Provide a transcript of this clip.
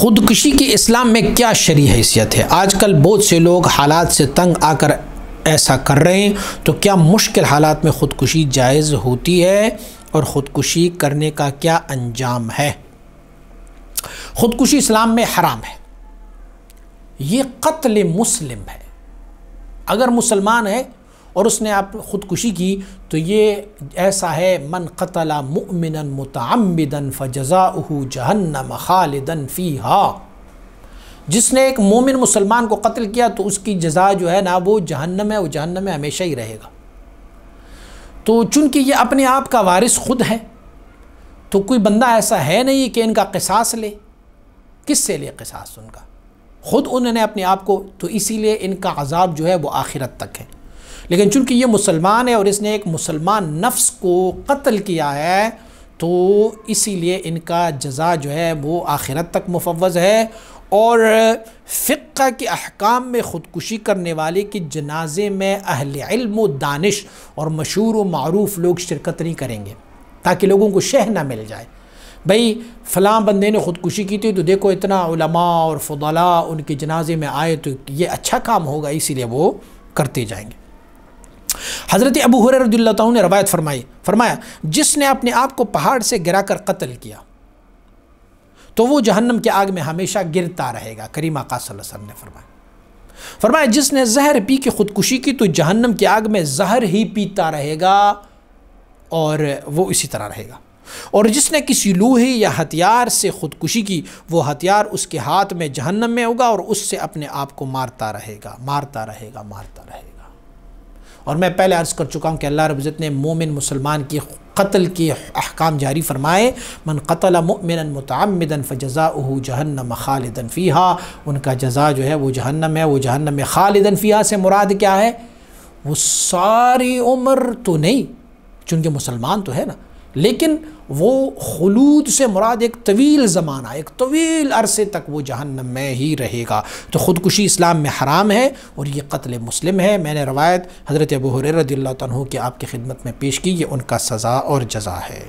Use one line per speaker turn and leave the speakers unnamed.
खुदकशी के इस्लाम में क्या शरी हैसियत है आजकल बहुत से लोग हालात से तंग आकर ऐसा कर रहे हैं तो क्या मुश्किल हालात में ख़ुदकुशी जायज़ होती है और ख़ुदकुशी करने का क्या अंजाम है ख़ुदकुशी इस्लाम में हराम है ये कत्ल मुस्लिम है अगर मुसलमान है और उसने आप ख़ुदकुशी की तो ये ऐसा है मन कतला मुमिन मतमदन फ़जा जहन्नम खालिदन फ़ी हा जिसने एक मोमिन मुसलमान को कत्ल किया तो उसकी जजा जो है ना वो जहन्नम है वो जहन्नम में हमेशा ही रहेगा तो चूँकि ये अपने आप का वारिस ख़ुद है तो कोई बंदा ऐसा है नहीं कि इनका कसास ले किस से ले कसास उनका ख़ुद उन्होंने अपने आप को तो इसीलिए इनका अजाब जो है वो आखिरत तक है लेकिन चूंकि ये मुसलमान है और इसने एक मुसलमान नफ्स को कत्ल किया है तो इसीलिए इनका जजा जो है वो आखिरत तक मुफवज़ है और फ़िक्का के अहकाम में ख़ुदकुशी करने वाले के जनाजे में अहल इल्म दानिश और मशहूर व लोग शिरकत नहीं करेंगे ताकि लोगों को शह ना मिल जाए भाई फ़लाँ बंदे ने ख़ुदकुशी की थी तो देखो इतना उलमा और फदला उनके जनाजे में आए तो ये अच्छा काम होगा इसीलिए वो करते जाएंगे हज़रत अबू हुररद्ला ने रवायत फरमाई फरमाया जिसने अपने आप को पहाड़ से गिरा कर कत्ल किया तो वो जहन्नम के आग में हमेशा गिरता रहेगा करीम आका ने फरमाया फरमाया जिसने जहर पी के ख़ुदकुशी की तो जहन्नम की आग में जहर ही पीता रहेगा और वो इसी तरह रहेगा और जिसने किसी लूहे या हथियार से ख़ुदकुशी की वो हथियार उसके हाथ में जहन्नम में होगा और उससे अपने आप को मारता रहेगा मारता रहेगा मारता रहेगा और मैं पहले अर्ज़ कर चुका हूँ कि अल्लाह रबज़त ने मोमिन मुसलमान की कत्ल के अहकाम जारी फ़रमाए मन कतल मिन मतमदन फ़जा जहन्नम खालदन फ़ीहा उनका जजा जो है वो जहन्नम है वो जहन्नम में खालदन फ़ीहा से मुराद क्या है वो सारी उम्र तो नहीं चूँकि मुसलमान तो है ना लेकिन वो खलूद से मुराद एक तवील ज़माना एक तवील अरसे तक वो जहन्नम में ही रहेगा तो ख़ुदकुशी इस्लाम में हराम है और ये कत्ल मुस्लिम है मैंने रवायत हज़रत अबू हुरर रदी तु की आपकी खिदमत में पेश की ये उनका सज़ा और जजा है